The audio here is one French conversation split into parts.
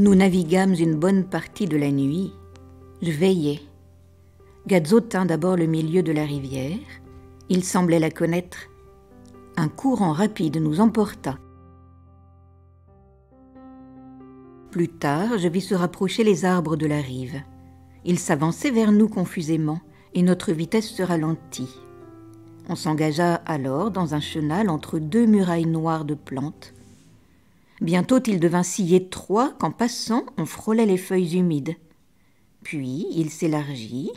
Nous naviguâmes une bonne partie de la nuit. Je veillais. Gazzo tint d'abord le milieu de la rivière. Il semblait la connaître. Un courant rapide nous emporta. Plus tard, je vis se rapprocher les arbres de la rive. Ils s'avançaient vers nous confusément et notre vitesse se ralentit. On s'engagea alors dans un chenal entre deux murailles noires de plantes Bientôt il devint si étroit qu'en passant on frôlait les feuilles humides. Puis il s'élargit,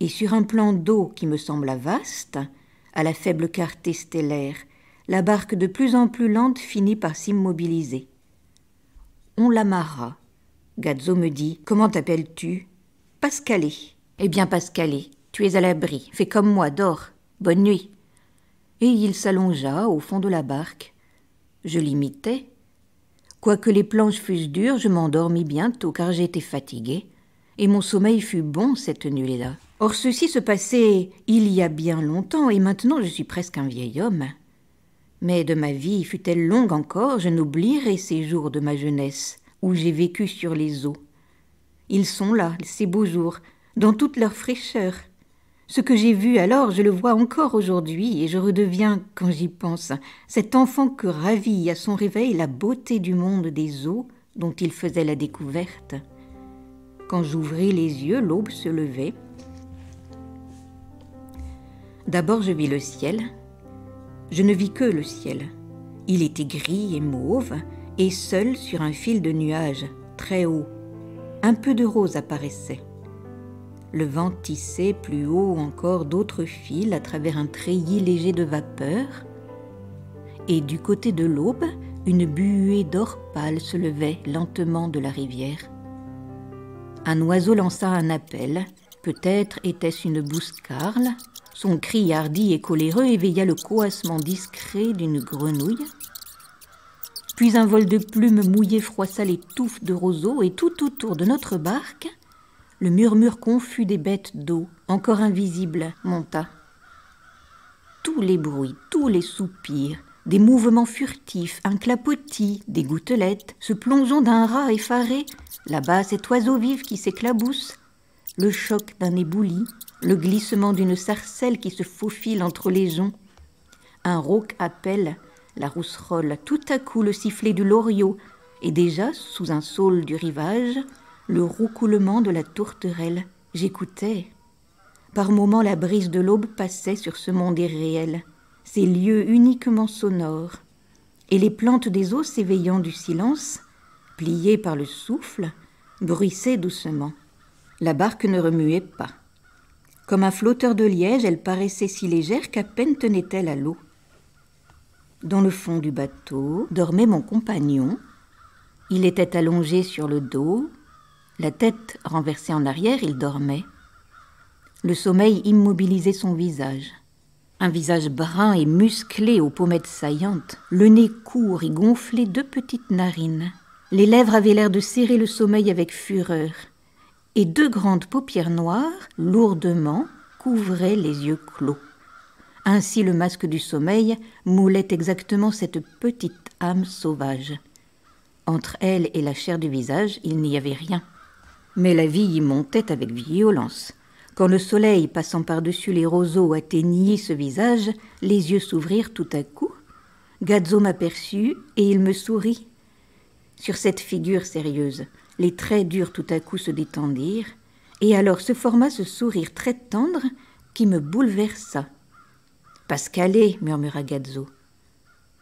et sur un plan d'eau qui me sembla vaste, à la faible clarté stellaire, la barque de plus en plus lente finit par s'immobiliser. On l'amarra. Gazzo me dit Comment t'appelles-tu Pascalé. Eh bien, Pascalé, tu es à l'abri. Fais comme moi, dors. Bonne nuit. Et il s'allongea au fond de la barque. Je l'imitai, Quoique les planches fussent dures, je m'endormis bientôt car j'étais fatigué et mon sommeil fut bon cette nuit-là. Or ceci se passait il y a bien longtemps, et maintenant je suis presque un vieil homme. Mais de ma vie, fut-elle longue encore, je n'oublierai ces jours de ma jeunesse, où j'ai vécu sur les eaux. Ils sont là, ces beaux jours, dans toute leur fraîcheur, ce que j'ai vu alors, je le vois encore aujourd'hui, et je redeviens, quand j'y pense, cet enfant que ravit à son réveil la beauté du monde des eaux dont il faisait la découverte. Quand j'ouvris les yeux, l'aube se levait. D'abord je vis le ciel. Je ne vis que le ciel. Il était gris et mauve, et seul sur un fil de nuages, très haut. Un peu de rose apparaissait. Le vent tissait plus haut encore d'autres fils à travers un treillis léger de vapeur. Et du côté de l'aube, une buée d'or pâle se levait lentement de la rivière. Un oiseau lança un appel. Peut-être était-ce une bouscarle. Son cri hardi et coléreux éveilla le coassement discret d'une grenouille. Puis un vol de plumes mouillées froissa les touffes de roseaux et tout autour de notre barque, le murmure confus des bêtes d'eau, encore invisibles, monta. Tous les bruits, tous les soupirs, des mouvements furtifs, un clapotis, des gouttelettes, ce plongeon d'un rat effaré, là-bas cet oiseau vif qui s'éclabousse, le choc d'un ébouli, le glissement d'une sarcelle qui se faufile entre les joncs, Un rauque appelle, la rousserolle, tout à coup le sifflet du loriot, et déjà, sous un saule du rivage, le roucoulement de la tourterelle. J'écoutais. Par moments, la brise de l'aube passait sur ce monde irréel, ces lieux uniquement sonores. Et les plantes des eaux s'éveillant du silence, pliées par le souffle, bruissaient doucement. La barque ne remuait pas. Comme un flotteur de liège, elle paraissait si légère qu'à peine tenait-elle à l'eau. Dans le fond du bateau dormait mon compagnon. Il était allongé sur le dos, la tête renversée en arrière, il dormait. Le sommeil immobilisait son visage. Un visage brun et musclé aux pommettes saillantes, le nez court et gonflé de petites narines. Les lèvres avaient l'air de serrer le sommeil avec fureur, et deux grandes paupières noires, lourdement, couvraient les yeux clos. Ainsi le masque du sommeil moulait exactement cette petite âme sauvage. Entre elle et la chair du visage, il n'y avait rien mais la vie y montait avec violence. Quand le soleil, passant par-dessus les roseaux, atteignit ce visage, les yeux s'ouvrirent tout à coup. Gazzo m'aperçut et il me sourit. Sur cette figure sérieuse, les traits durs tout à coup se détendirent, et alors se forma ce sourire très tendre qui me bouleversa. Pascalé, murmura Gazzo.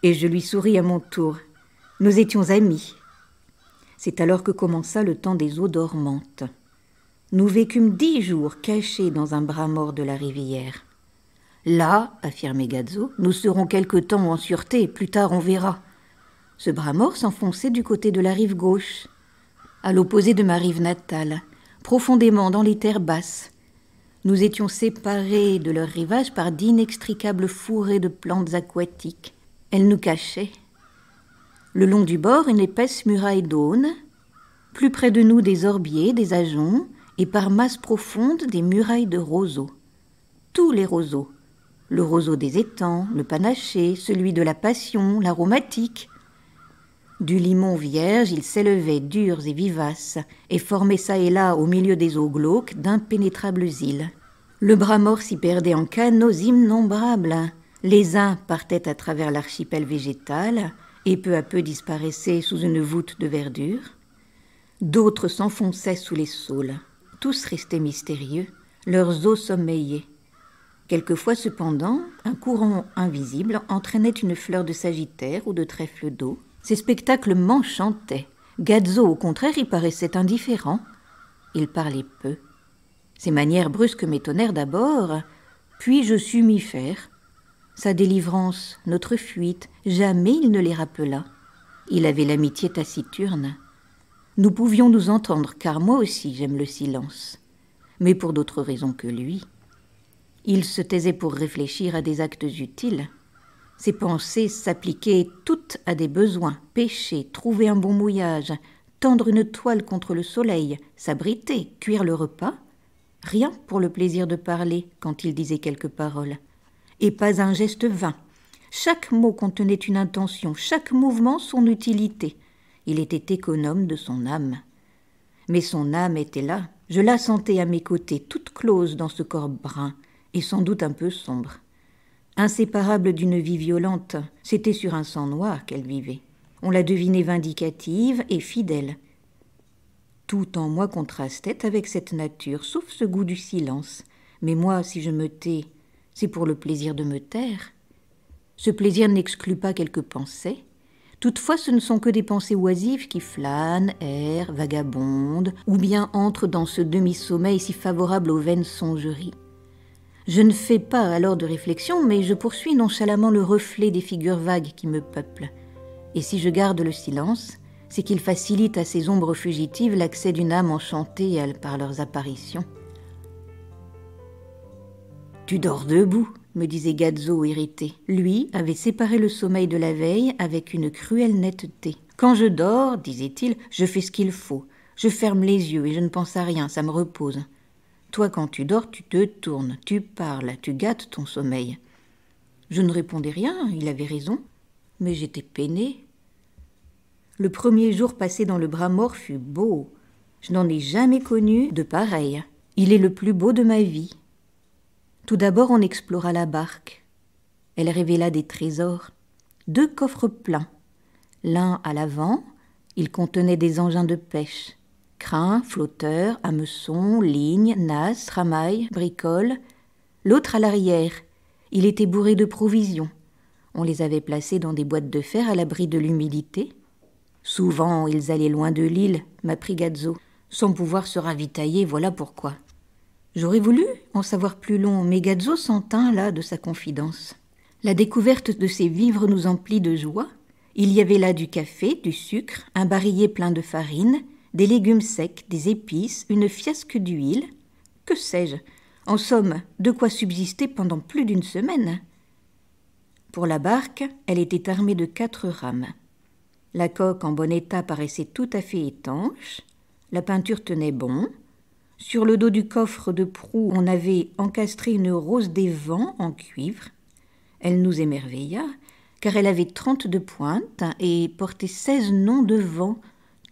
Et je lui souris à mon tour. Nous étions amis. C'est alors que commença le temps des eaux dormantes. Nous vécûmes dix jours cachés dans un bras mort de la rivière. Là, affirmait Gazzo, nous serons quelque temps en sûreté, plus tard on verra. Ce bras mort s'enfonçait du côté de la rive gauche, à l'opposé de ma rive natale, profondément dans les terres basses. Nous étions séparés de leur rivage par d'inextricables fourrés de plantes aquatiques. Elles nous cachaient, le long du bord, une épaisse muraille d'aunes. plus près de nous des orbiers, des ajoncs, et par masses profondes des murailles de roseaux. Tous les roseaux. Le roseau des étangs, le panaché, celui de la passion, l'aromatique. Du limon vierge, ils s'élevaient durs et vivaces, et formaient çà et là, au milieu des eaux glauques, d'impénétrables îles. Le bras mort s'y perdait en canaux innombrables. Les uns partaient à travers l'archipel végétal, et peu à peu disparaissaient sous une voûte de verdure. D'autres s'enfonçaient sous les saules. Tous restaient mystérieux, leurs os sommeillaient. Quelquefois cependant, un courant invisible entraînait une fleur de sagittaire ou de trèfle d'eau. Ces spectacles m'enchantaient. Gazzo, au contraire, y paraissait indifférent. Il parlait peu. Ses manières brusques m'étonnèrent d'abord, puis je sus m'y faire sa délivrance, notre fuite, jamais il ne les rappela. Il avait l'amitié taciturne. Nous pouvions nous entendre, car moi aussi j'aime le silence, mais pour d'autres raisons que lui. Il se taisait pour réfléchir à des actes utiles. Ses pensées s'appliquaient toutes à des besoins, pêcher, trouver un bon mouillage, tendre une toile contre le soleil, s'abriter, cuire le repas. Rien pour le plaisir de parler quand il disait quelques paroles et pas un geste vain. Chaque mot contenait une intention, chaque mouvement son utilité. Il était économe de son âme. Mais son âme était là, je la sentais à mes côtés, toute close dans ce corps brun, et sans doute un peu sombre. Inséparable d'une vie violente, c'était sur un sang noir qu'elle vivait. On la devinait vindicative et fidèle. Tout en moi contrastait avec cette nature, sauf ce goût du silence. Mais moi, si je me tais, c'est pour le plaisir de me taire. Ce plaisir n'exclut pas quelques pensées. Toutefois, ce ne sont que des pensées oisives qui flânent, errent, vagabondent, ou bien entrent dans ce demi-sommeil si favorable aux vaines songeries. Je ne fais pas alors de réflexion, mais je poursuis nonchalamment le reflet des figures vagues qui me peuplent. Et si je garde le silence, c'est qu'il facilite à ces ombres fugitives l'accès d'une âme enchantée par leurs apparitions. Tu dors debout, me disait Gazzo irrité. Lui avait séparé le sommeil de la veille avec une cruelle netteté. Quand je dors, disait-il, je fais ce qu'il faut. Je ferme les yeux et je ne pense à rien, ça me repose. Toi, quand tu dors, tu te tournes, tu parles, tu gâtes ton sommeil. Je ne répondais rien, il avait raison, mais j'étais peinée. Le premier jour passé dans le bras mort fut beau. Je n'en ai jamais connu de pareil. Il est le plus beau de ma vie. Tout d'abord, on explora la barque. Elle révéla des trésors, deux coffres pleins. L'un à l'avant, il contenait des engins de pêche crins, flotteurs, hameçons, lignes, nasses, ramailles, bricoles. L'autre à l'arrière, il était bourré de provisions. On les avait placés dans des boîtes de fer à l'abri de l'humidité. Souvent, ils allaient loin de l'île, pris Gazzo, sans pouvoir se ravitailler, voilà pourquoi. J'aurais voulu en savoir plus long, mais Gazzo s'en tint là de sa confidence. La découverte de ces vivres nous emplit de joie. Il y avait là du café, du sucre, un barillet plein de farine, des légumes secs, des épices, une fiasque d'huile. Que sais-je En somme, de quoi subsister pendant plus d'une semaine. Pour la barque, elle était armée de quatre rames. La coque en bon état paraissait tout à fait étanche, la peinture tenait bon, sur le dos du coffre de proue, on avait encastré une rose des vents en cuivre. Elle nous émerveilla, car elle avait trente-deux pointes et portait seize noms de vents,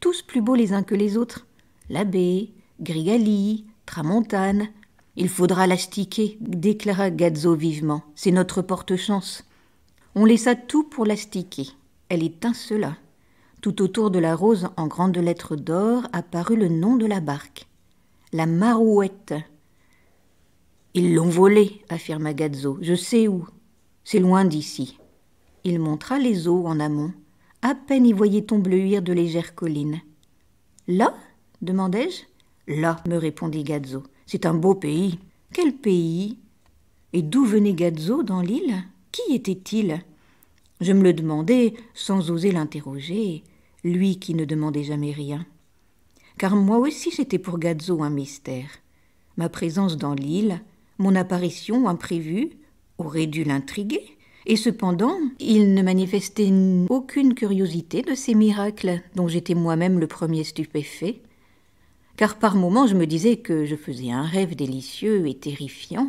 tous plus beaux les uns que les autres. L'abbé, Grigali, Tramontane. Il faudra l'astiquer, déclara Gazzo vivement. C'est notre porte-chance. On laissa tout pour l'astiquer. Elle étincela. Tout autour de la rose, en grandes lettres d'or, apparut le nom de la barque la marouette. Ils l'ont volée, affirma Gazzo. Je sais où. C'est loin d'ici. Il montra les eaux en amont. À peine y voyait-on bleuir de légères collines. Là demandai-je. Là, me répondit Gazzo. C'est un beau pays. Quel pays Et d'où venait Gazzo dans l'île Qui était-il Je me le demandai sans oser l'interroger, lui qui ne demandait jamais rien car moi aussi j'étais pour Gazzo un mystère. Ma présence dans l'île, mon apparition imprévue, aurait dû l'intriguer, et cependant il ne manifestait aucune curiosité de ces miracles dont j'étais moi-même le premier stupéfait, car par moments je me disais que je faisais un rêve délicieux et terrifiant.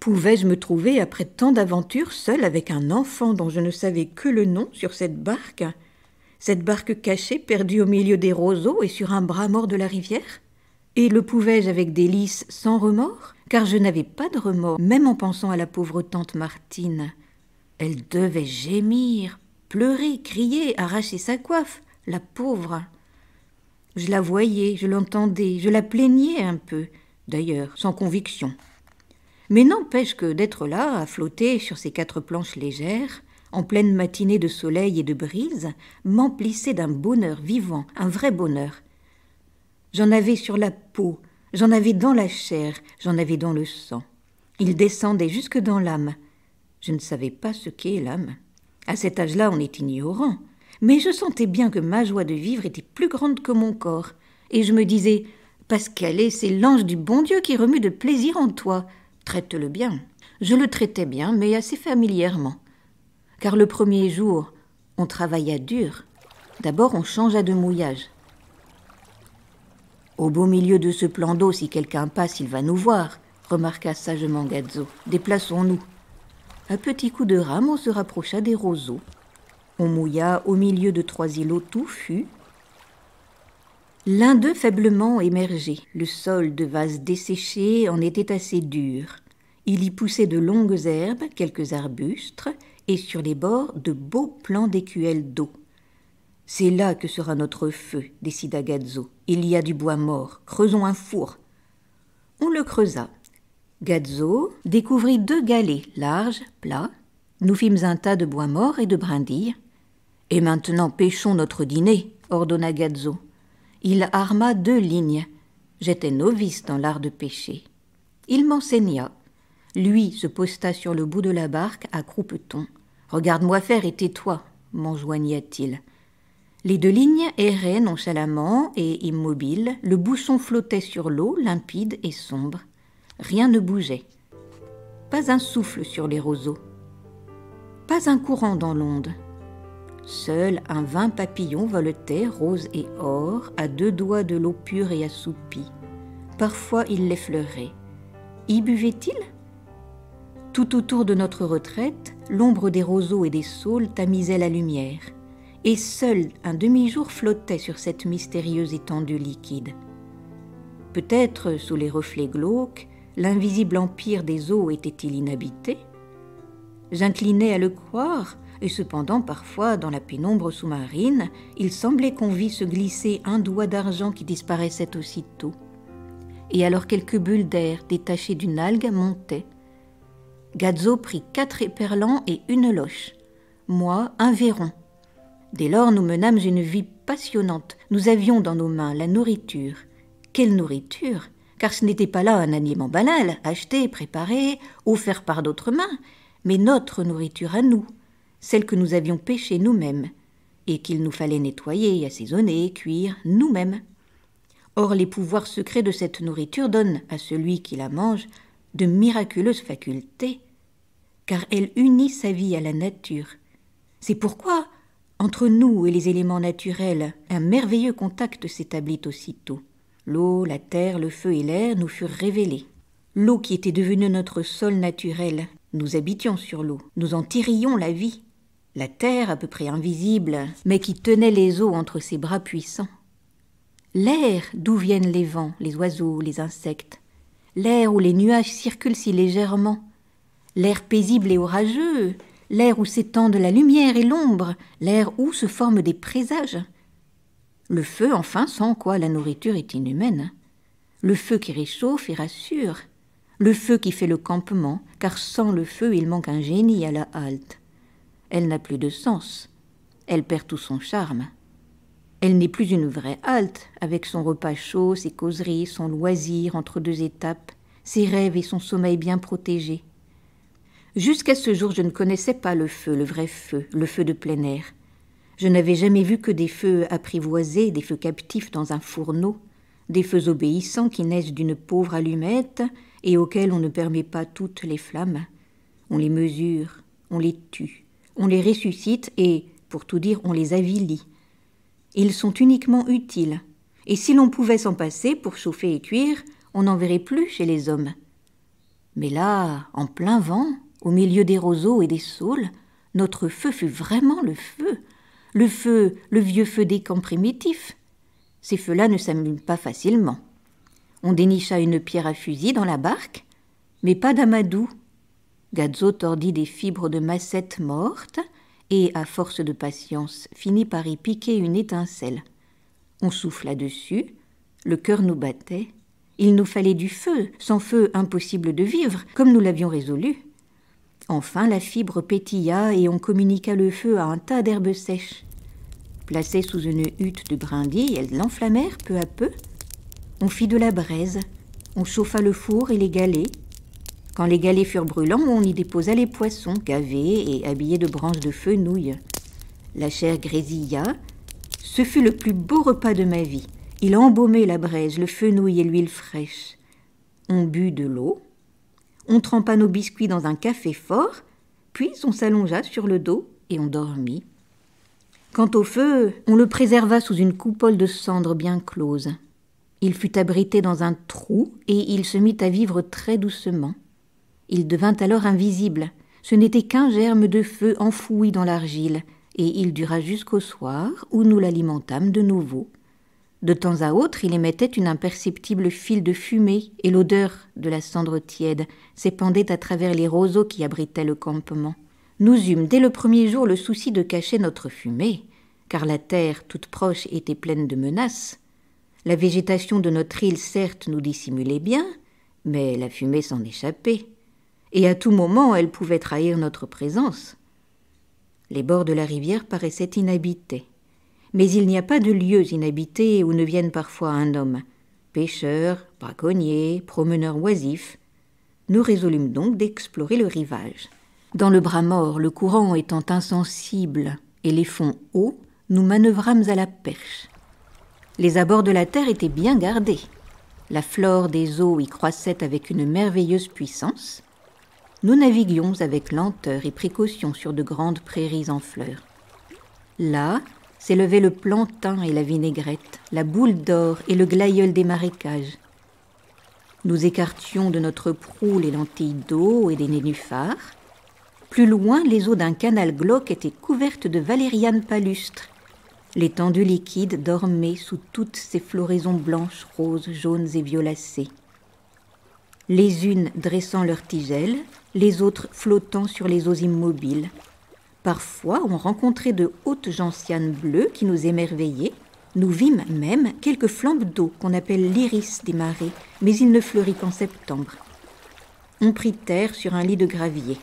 Pouvais-je me trouver après tant d'aventures seule avec un enfant dont je ne savais que le nom sur cette barque cette barque cachée perdue au milieu des roseaux et sur un bras mort de la rivière Et le pouvais-je avec délice, sans remords Car je n'avais pas de remords, même en pensant à la pauvre tante Martine. Elle devait gémir, pleurer, crier, arracher sa coiffe, la pauvre. Je la voyais, je l'entendais, je la plaignais un peu, d'ailleurs, sans conviction. Mais n'empêche que d'être là, à flotter sur ces quatre planches légères, en pleine matinée de soleil et de brise, m'emplissait d'un bonheur vivant, un vrai bonheur. J'en avais sur la peau, j'en avais dans la chair, j'en avais dans le sang. Il descendait jusque dans l'âme. Je ne savais pas ce qu'est l'âme. À cet âge-là, on est ignorant. Mais je sentais bien que ma joie de vivre était plus grande que mon corps. Et je me disais Pascalet, c'est l'ange du bon Dieu qui remue de plaisir en toi. Traite-le bien. Je le traitais bien, mais assez familièrement car le premier jour, on travailla dur. D'abord, on changea de mouillage. Au beau milieu de ce plan d'eau, si quelqu'un passe, il va nous voir, remarqua sagement Gazzo. Déplaçons-nous. À petit coup de rame, on se rapprocha des roseaux. On mouilla au milieu de trois îlots touffus. L'un d'eux faiblement émergé, le sol de vase desséché en était assez dur. Il y poussait de longues herbes, quelques arbustes, et sur les bords de beaux plans d'écuelles d'eau. C'est là que sera notre feu, décida Gazzo. Il y a du bois mort, creusons un four. On le creusa. Gazzo découvrit deux galets larges, plats. Nous fîmes un tas de bois mort et de brindilles. Et maintenant pêchons notre dîner, ordonna Gazzo. Il arma deux lignes. J'étais novice dans l'art de pêcher. Il m'enseigna lui se posta sur le bout de la barque à croupeton. Regarde-moi faire et tais toi menjoignait il Les deux lignes erraient nonchalamment et immobiles, le bousson flottait sur l'eau, limpide et sombre. Rien ne bougeait. Pas un souffle sur les roseaux. Pas un courant dans l'onde. Seul un vain papillon voletait, rose et or, à deux doigts de l'eau pure et assoupie. Parfois il l'effleurait. Y buvait-il tout autour de notre retraite, l'ombre des roseaux et des saules tamisait la lumière, et seul un demi-jour flottait sur cette mystérieuse étendue liquide. Peut-être, sous les reflets glauques, l'invisible empire des eaux était-il inhabité J'inclinais à le croire, et cependant parfois, dans la pénombre sous-marine, il semblait qu'on vit se glisser un doigt d'argent qui disparaissait aussitôt. Et alors quelques bulles d'air détachées d'une algue montaient, Gazzo prit quatre éperlans et une loche. Moi, un verron. Dès lors, nous menâmes une vie passionnante. Nous avions dans nos mains la nourriture. Quelle nourriture Car ce n'était pas là un aliment banal, acheté, préparé, offert par d'autres mains, mais notre nourriture à nous, celle que nous avions pêchée nous-mêmes, et qu'il nous fallait nettoyer, assaisonner, cuire nous-mêmes. Or les pouvoirs secrets de cette nourriture donnent à celui qui la mange de miraculeuses facultés, car elle unit sa vie à la nature. C'est pourquoi, entre nous et les éléments naturels, un merveilleux contact s'établit aussitôt. L'eau, la terre, le feu et l'air nous furent révélés. L'eau qui était devenue notre sol naturel, nous habitions sur l'eau, nous en tirions la vie. La terre, à peu près invisible, mais qui tenait les eaux entre ses bras puissants. L'air, d'où viennent les vents, les oiseaux, les insectes l'air où les nuages circulent si légèrement, l'air paisible et orageux, l'air où s'étendent la lumière et l'ombre, l'air où se forment des présages. Le feu, enfin, sans quoi la nourriture est inhumaine. Le feu qui réchauffe et rassure. Le feu qui fait le campement, car sans le feu, il manque un génie à la halte. Elle n'a plus de sens. Elle perd tout son charme. Elle n'est plus une vraie halte, avec son repas chaud, ses causeries, son loisir entre deux étapes, ses rêves et son sommeil bien protégés. Jusqu'à ce jour, je ne connaissais pas le feu, le vrai feu, le feu de plein air. Je n'avais jamais vu que des feux apprivoisés, des feux captifs dans un fourneau, des feux obéissants qui naissent d'une pauvre allumette et auxquels on ne permet pas toutes les flammes. On les mesure, on les tue, on les ressuscite et, pour tout dire, on les avilit. Ils sont uniquement utiles. Et si l'on pouvait s'en passer pour chauffer et cuire, on n'en verrait plus chez les hommes. Mais là, en plein vent, au milieu des roseaux et des saules, notre feu fut vraiment le feu, le feu, le vieux feu des camps primitifs. Ces feux-là ne s'allument pas facilement. On dénicha une pierre à fusil dans la barque, mais pas d'amadou. Gadzo tordit des fibres de massettes mortes, et, à force de patience, finit par y piquer une étincelle. On souffla dessus, le cœur nous battait, il nous fallait du feu, sans feu impossible de vivre, comme nous l'avions résolu. Enfin la fibre pétilla et on communiqua le feu à un tas d'herbes sèches. Placées sous une hutte de brindilles, elles l'enflammèrent peu à peu. On fit de la braise, on chauffa le four et les galets, quand les galets furent brûlants, on y déposa les poissons, cavés et habillés de branches de fenouil. La chair grésilla. Ce fut le plus beau repas de ma vie. Il embaumait la braise, le fenouil et l'huile fraîche. On but de l'eau. On trempa nos biscuits dans un café fort. Puis on s'allongea sur le dos et on dormit. Quant au feu, on le préserva sous une coupole de cendres bien close. Il fut abrité dans un trou et il se mit à vivre très doucement. Il devint alors invisible. Ce n'était qu'un germe de feu enfoui dans l'argile, et il dura jusqu'au soir où nous l'alimentâmes de nouveau. De temps à autre, il émettait une imperceptible file de fumée, et l'odeur de la cendre tiède s'épandait à travers les roseaux qui abritaient le campement. Nous eûmes dès le premier jour le souci de cacher notre fumée, car la terre toute proche était pleine de menaces. La végétation de notre île certes nous dissimulait bien, mais la fumée s'en échappait et à tout moment elle pouvait trahir notre présence. Les bords de la rivière paraissaient inhabités. Mais il n'y a pas de lieux inhabités où ne viennent parfois un homme. Pêcheurs, braconniers, promeneurs oisifs. Nous résolûmes donc d'explorer le rivage. Dans le bras mort, le courant étant insensible et les fonds hauts, nous manœuvrâmes à la perche. Les abords de la terre étaient bien gardés. La flore des eaux y croissait avec une merveilleuse puissance, nous naviguions avec lenteur et précaution sur de grandes prairies en fleurs. Là s'élevaient le plantain et la vinaigrette, la boule d'or et le glaïeul des marécages. Nous écartions de notre proue les lentilles d'eau et les nénuphars. Plus loin, les eaux d'un canal glauque étaient couvertes de valérianes palustres. L'étendue liquide dormait sous toutes ces floraisons blanches, roses, jaunes et violacées les unes dressant leurs tigelles, les autres flottant sur les eaux immobiles. Parfois, on rencontrait de hautes gentianes bleues qui nous émerveillaient. Nous vîmes même quelques flammes d'eau qu'on appelle l'iris des marées, mais il ne fleurit qu'en septembre. On prit terre sur un lit de gravier.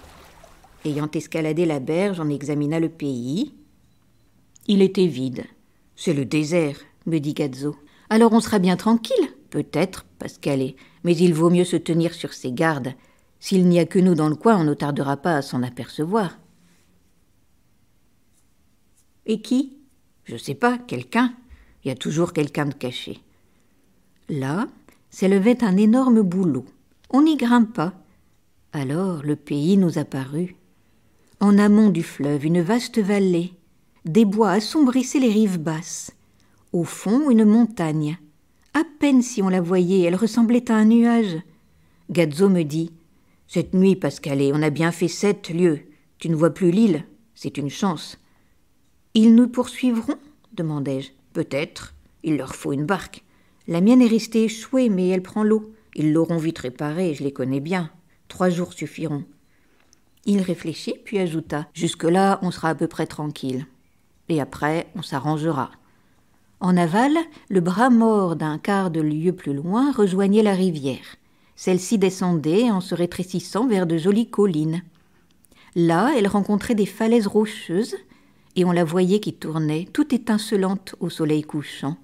Ayant escaladé la berge, on examina le pays. Il était vide. C'est le désert, me dit Gazzo. Alors on sera bien tranquille. Peut-être parce est, mais il vaut mieux se tenir sur ses gardes. S'il n'y a que nous dans le coin, on ne tardera pas à s'en apercevoir. Et qui Je ne sais pas, quelqu'un. Il y a toujours quelqu'un de caché. Là s'élevait un énorme boulot. On n'y grimpa. Alors le pays nous apparut. En amont du fleuve, une vaste vallée. Des bois assombrissaient les rives basses. Au fond, une montagne. À peine si on la voyait, elle ressemblait à un nuage. Gazzo me dit Cette nuit, Pascalet, on a bien fait sept lieues. Tu ne vois plus l'île. C'est une chance. Ils nous poursuivront demandai-je. Peut-être. Il leur faut une barque. La mienne est restée échouée, mais elle prend l'eau. Ils l'auront vite réparée, je les connais bien. Trois jours suffiront. Il réfléchit, puis ajouta Jusque-là, on sera à peu près tranquille. Et après, on s'arrangera. En aval, le bras mort d'un quart de lieue plus loin rejoignait la rivière. Celle-ci descendait en se rétrécissant vers de jolies collines. Là, elle rencontrait des falaises rocheuses, et on la voyait qui tournait, toute étincelante au soleil couchant.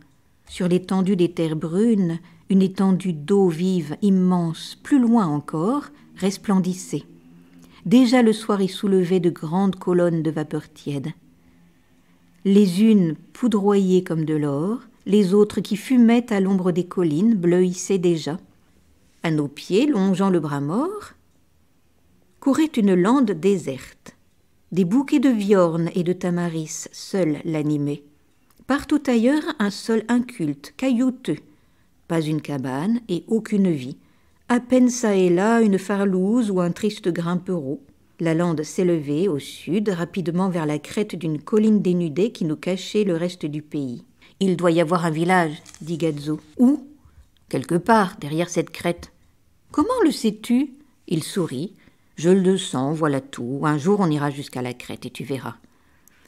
Sur l'étendue des terres brunes, une étendue d'eau vive, immense, plus loin encore, resplendissait. Déjà le soir y soulevait de grandes colonnes de vapeur tiède les unes poudroyées comme de l'or, les autres qui fumaient à l'ombre des collines, bleuissaient déjà. À nos pieds, longeant le bras mort, courait une lande déserte. Des bouquets de viornes et de tamaris seuls l'animaient. Partout ailleurs, un sol inculte, caillouteux. Pas une cabane et aucune vie. À peine çà et là, une farlouse ou un triste grimpereau. La lande s'élevait au sud rapidement vers la crête d'une colline dénudée qui nous cachait le reste du pays. Il doit y avoir un village, dit Gazzo. Où Quelque part, derrière cette crête. Comment le sais-tu Il sourit. Je le sens, voilà tout. Un jour, on ira jusqu'à la crête et tu verras.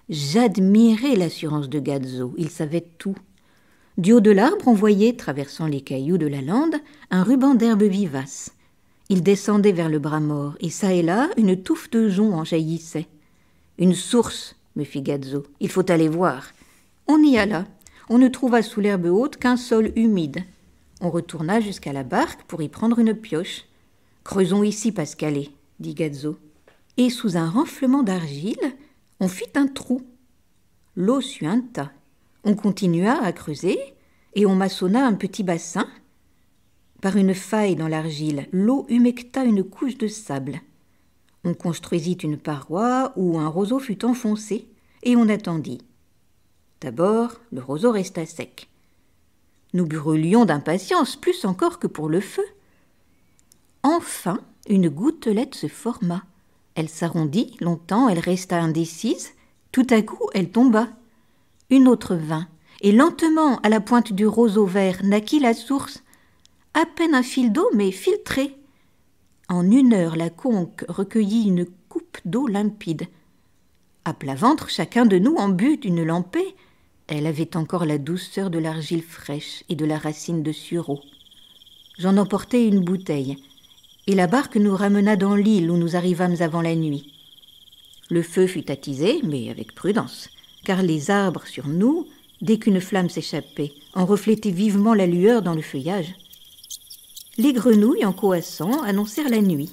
J'admirais l'assurance de Gazzo. Il savait tout. Du haut de l'arbre, on voyait, traversant les cailloux de la lande, un ruban d'herbe vivace. Il descendait vers le bras mort, et çà et là, une touffe de joncs en jaillissait. Une source, me fit Gazzo. Il faut aller voir. On y alla. On ne trouva sous l'herbe haute qu'un sol humide. On retourna jusqu'à la barque pour y prendre une pioche. Creusons ici, Pascalé !» dit Gazzo. Et sous un renflement d'argile, on fit un trou. L'eau suinta. On continua à creuser et on maçonna un petit bassin par une faille dans l'argile, l'eau humecta une couche de sable. On construisit une paroi où un roseau fut enfoncé, et on attendit. D'abord, le roseau resta sec. Nous brûlions d'impatience, plus encore que pour le feu. Enfin, une gouttelette se forma. Elle s'arrondit, longtemps, elle resta indécise. Tout à coup, elle tomba. Une autre vint, et lentement, à la pointe du roseau vert, naquit la source, à peine un fil d'eau, mais filtré. En une heure, la conque recueillit une coupe d'eau limpide. À plat ventre, chacun de nous en but une lampée. Elle avait encore la douceur de l'argile fraîche et de la racine de sureau. J'en emportai une bouteille, et la barque nous ramena dans l'île où nous arrivâmes avant la nuit. Le feu fut attisé, mais avec prudence, car les arbres sur nous, dès qu'une flamme s'échappait, en reflétaient vivement la lueur dans le feuillage les grenouilles en coassant annoncèrent la nuit.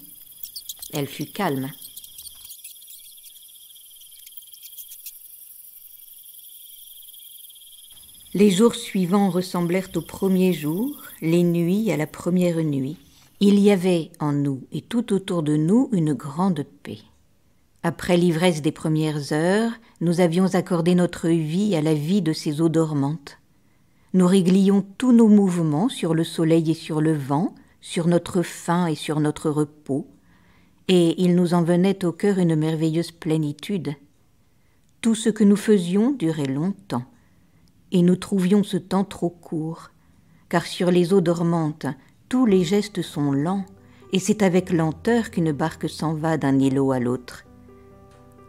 Elle fut calme. Les jours suivants ressemblèrent au premier jour, les nuits à la première nuit. Il y avait en nous et tout autour de nous une grande paix. Après l'ivresse des premières heures, nous avions accordé notre vie à la vie de ces eaux dormantes. Nous réglions tous nos mouvements sur le soleil et sur le vent, sur notre faim et sur notre repos, et il nous en venait au cœur une merveilleuse plénitude. Tout ce que nous faisions durait longtemps, et nous trouvions ce temps trop court, car sur les eaux dormantes, tous les gestes sont lents, et c'est avec lenteur qu'une barque s'en va d'un îlot à l'autre.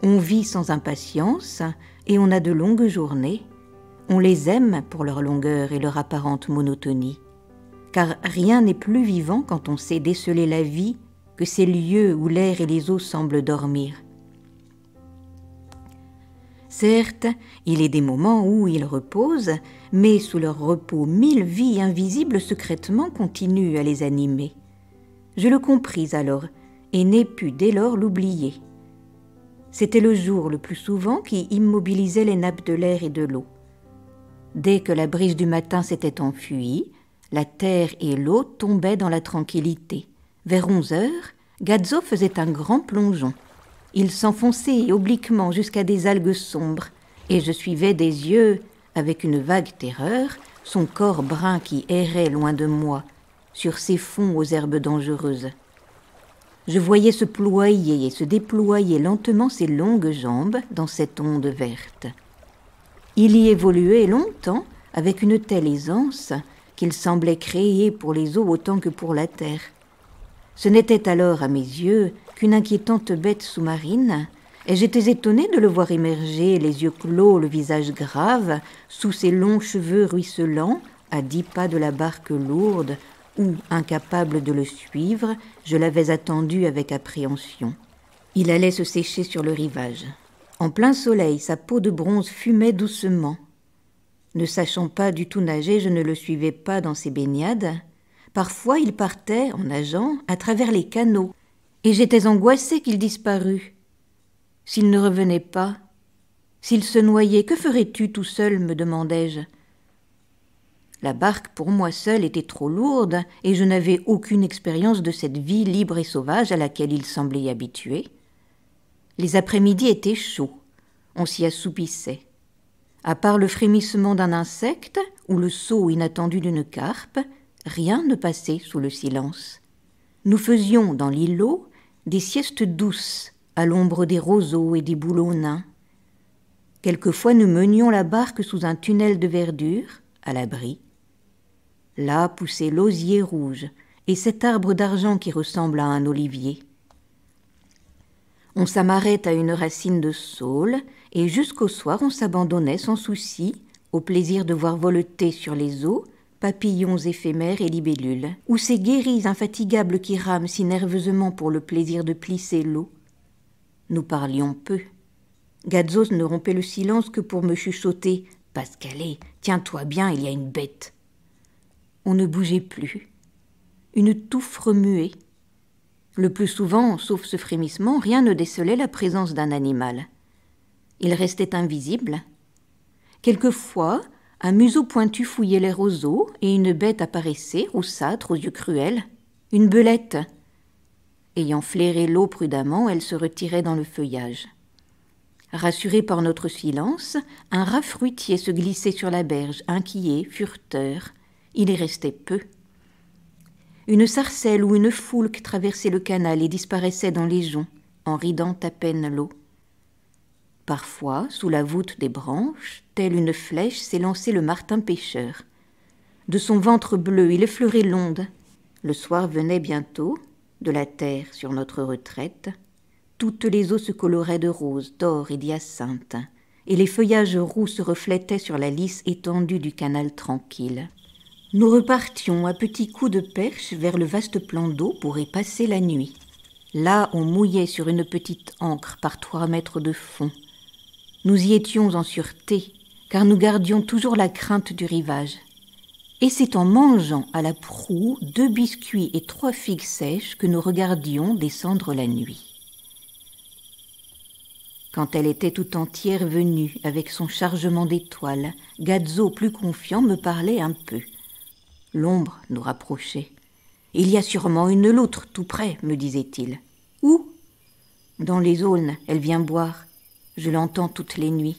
On vit sans impatience, et on a de longues journées. On les aime pour leur longueur et leur apparente monotonie, car rien n'est plus vivant quand on sait déceler la vie que ces lieux où l'air et les eaux semblent dormir. Certes, il est des moments où ils reposent, mais sous leur repos, mille vies invisibles secrètement continuent à les animer. Je le compris alors, et n'ai pu dès lors l'oublier. C'était le jour le plus souvent qui immobilisait les nappes de l'air et de l'eau. Dès que la brise du matin s'était enfuie, la terre et l'eau tombaient dans la tranquillité. Vers onze heures, Gazzo faisait un grand plongeon. Il s'enfonçait obliquement jusqu'à des algues sombres, et je suivais des yeux, avec une vague terreur, son corps brun qui errait loin de moi, sur ses fonds aux herbes dangereuses. Je voyais se ployer et se déployer lentement ses longues jambes dans cette onde verte. Il y évoluait longtemps avec une telle aisance qu'il semblait créé pour les eaux autant que pour la terre. Ce n'était alors, à mes yeux, qu'une inquiétante bête sous-marine, et j'étais étonné de le voir émerger, les yeux clos, le visage grave, sous ses longs cheveux ruisselants, à dix pas de la barque lourde, où, incapable de le suivre, je l'avais attendu avec appréhension. Il allait se sécher sur le rivage. En plein soleil, sa peau de bronze fumait doucement. Ne sachant pas du tout nager, je ne le suivais pas dans ses baignades. Parfois, il partait, en nageant, à travers les canaux, et j'étais angoissée qu'il disparût. S'il ne revenait pas, s'il se noyait, que ferais-tu tout seul me demandais je La barque pour moi seule était trop lourde, et je n'avais aucune expérience de cette vie libre et sauvage à laquelle il semblait habitué. Les après-midi étaient chauds. On s'y assoupissait. À part le frémissement d'un insecte ou le saut inattendu d'une carpe, rien ne passait sous le silence. Nous faisions dans l'îlot des siestes douces à l'ombre des roseaux et des bouleaux nains. Quelquefois nous menions la barque sous un tunnel de verdure, à l'abri. Là poussait l'osier rouge et cet arbre d'argent qui ressemble à un olivier. On s'amarrait à une racine de saule, et jusqu'au soir on s'abandonnait sans souci au plaisir de voir voleter sur les eaux papillons éphémères et libellules, ou ces guéris infatigables qui rament si nerveusement pour le plaisir de plisser l'eau. Nous parlions peu. Gazos ne rompait le silence que pour me chuchoter Pascalé, tiens-toi bien, il y a une bête. On ne bougeait plus. Une touffe remuait, le plus souvent, sauf ce frémissement, rien ne décelait la présence d'un animal. Il restait invisible. Quelquefois, un museau pointu fouillait les roseaux et une bête apparaissait, roussâtre, aux yeux cruels. Une belette. Ayant flairé l'eau prudemment, elle se retirait dans le feuillage. Rassuré par notre silence, un rat fruitier se glissait sur la berge, inquiet, furteur. Il y restait peu une sarcelle ou une foulque traversait le canal et disparaissait dans les joncs, en ridant à peine l'eau. Parfois, sous la voûte des branches, telle une flèche s'élançait le martin pêcheur. De son ventre bleu, il effleurait l'onde. Le soir venait bientôt, de la terre sur notre retraite. Toutes les eaux se coloraient de rose, d'or et d'hyacinthe, et les feuillages roux se reflétaient sur la lisse étendue du canal tranquille. Nous repartions à petits coups de perche vers le vaste plan d'eau pour y passer la nuit. Là, on mouillait sur une petite ancre par trois mètres de fond. Nous y étions en sûreté, car nous gardions toujours la crainte du rivage. Et c'est en mangeant à la proue deux biscuits et trois figues sèches que nous regardions descendre la nuit. Quand elle était tout entière venue avec son chargement d'étoiles, Gazzo, plus confiant, me parlait un peu l'ombre nous rapprochait. Il y a sûrement une loutre tout près, me disait-il. Où Dans les aulnes, elle vient boire. Je l'entends toutes les nuits.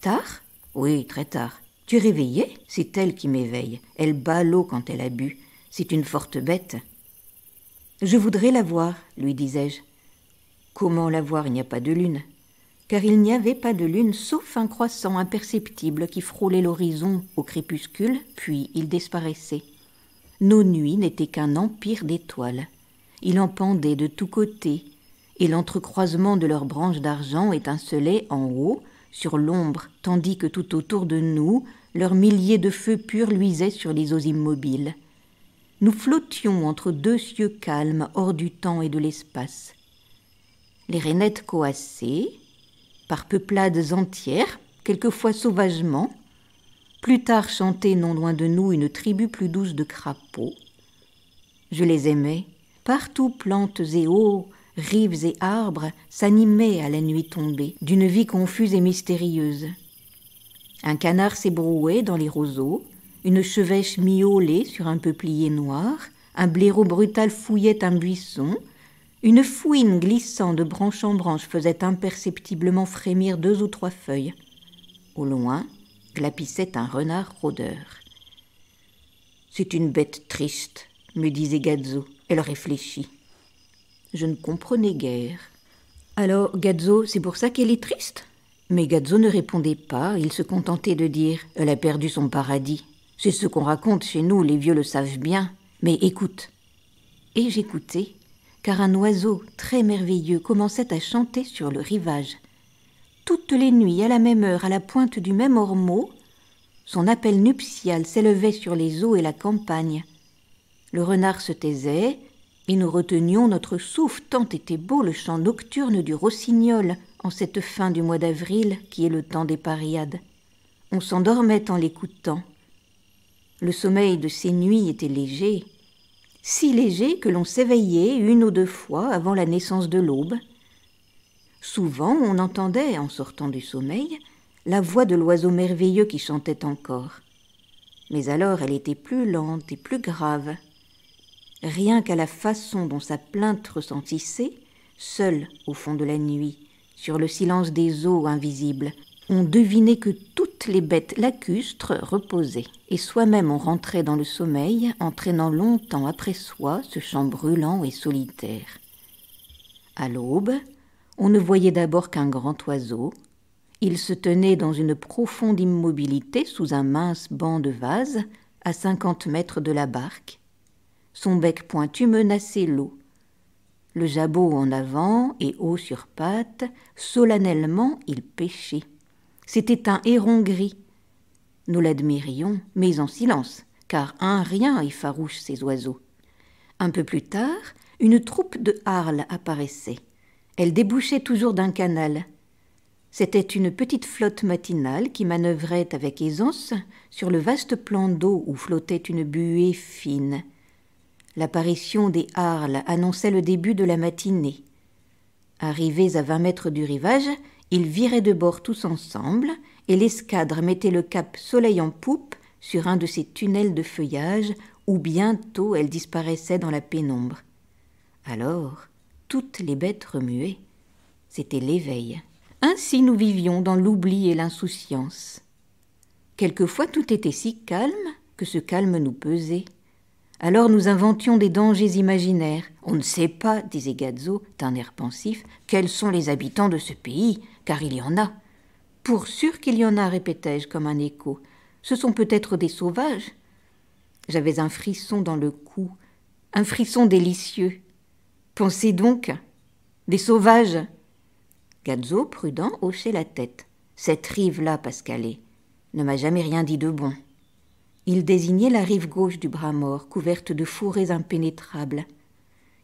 Tard Oui, très tard. Tu réveillais ?»« C'est elle qui m'éveille. Elle bat l'eau quand elle a bu. C'est une forte bête. Je voudrais la voir, lui disais-je. Comment la voir Il n'y a pas de lune car il n'y avait pas de lune sauf un croissant imperceptible qui frôlait l'horizon au crépuscule, puis il disparaissait. Nos nuits n'étaient qu'un empire d'étoiles. Il en pendait de tous côtés, et l'entrecroisement de leurs branches d'argent étincelait en haut, sur l'ombre, tandis que tout autour de nous, leurs milliers de feux purs luisaient sur les eaux immobiles. Nous flottions entre deux cieux calmes hors du temps et de l'espace. Les rainettes coassées, par peuplades entières, quelquefois sauvagement, plus tard chantait non loin de nous une tribu plus douce de crapauds. Je les aimais, partout plantes et eaux, rives et arbres s'animaient à la nuit tombée, d'une vie confuse et mystérieuse. Un canard s'ébrouait dans les roseaux, une chevêche miaulait sur un peuplier noir, un blaireau brutal fouillait un buisson, une fouine glissant de branche en branche faisait imperceptiblement frémir deux ou trois feuilles. Au loin, glapissait un renard rôdeur. C'est une bête triste, me disait Gazzo. Elle réfléchit. Je ne comprenais guère. Alors, Gazzo, c'est pour ça qu'elle est triste Mais Gazzo ne répondait pas, il se contentait de dire Elle a perdu son paradis. C'est ce qu'on raconte chez nous, les vieux le savent bien. Mais écoute. Et j'écoutais car un oiseau très merveilleux commençait à chanter sur le rivage. Toutes les nuits, à la même heure, à la pointe du même ormeau, son appel nuptial s'élevait sur les eaux et la campagne. Le renard se taisait, et nous retenions notre souffle tant était beau le chant nocturne du rossignol en cette fin du mois d'avril qui est le temps des pariades. On s'endormait en l'écoutant. Le sommeil de ces nuits était léger, si léger que l'on s'éveillait une ou deux fois avant la naissance de l'aube. Souvent on entendait, en sortant du sommeil, la voix de l'oiseau merveilleux qui chantait encore. Mais alors elle était plus lente et plus grave. Rien qu'à la façon dont sa plainte ressentissait, seule au fond de la nuit, sur le silence des eaux invisibles, on devinait que toutes les bêtes lacustres reposaient, et soi-même on rentrait dans le sommeil, entraînant longtemps après soi ce champ brûlant et solitaire. À l'aube, on ne voyait d'abord qu'un grand oiseau. Il se tenait dans une profonde immobilité sous un mince banc de vase, à cinquante mètres de la barque. Son bec pointu menaçait l'eau le jabot en avant et haut sur pattes, solennellement il pêchait. C'était un héron gris. Nous l'admirions, mais en silence, car un rien effarouche ces oiseaux. Un peu plus tard, une troupe de harles apparaissait. Elle débouchait toujours d'un canal. C'était une petite flotte matinale qui manœuvrait avec aisance sur le vaste plan d'eau où flottait une buée fine. L'apparition des harles annonçait le début de la matinée. Arrivés à vingt mètres du rivage, ils viraient de bord tous ensemble, et l'escadre mettait le cap Soleil en poupe sur un de ces tunnels de feuillage où bientôt elle disparaissait dans la pénombre. Alors, toutes les bêtes remuaient. C'était l'éveil. Ainsi nous vivions dans l'oubli et l'insouciance. Quelquefois tout était si calme que ce calme nous pesait. Alors nous inventions des dangers imaginaires. On ne sait pas, disait Gazzo d'un air pensif, quels sont les habitants de ce pays car il y en a. Pour sûr qu'il y en a, répétai-je comme un écho. Ce sont peut-être des sauvages. J'avais un frisson dans le cou, un frisson délicieux. Pensez donc, des sauvages. Gazzo, prudent, hochait la tête. Cette rive-là, Pascalet, ne m'a jamais rien dit de bon. Il désignait la rive gauche du bras mort, couverte de fourrés impénétrables.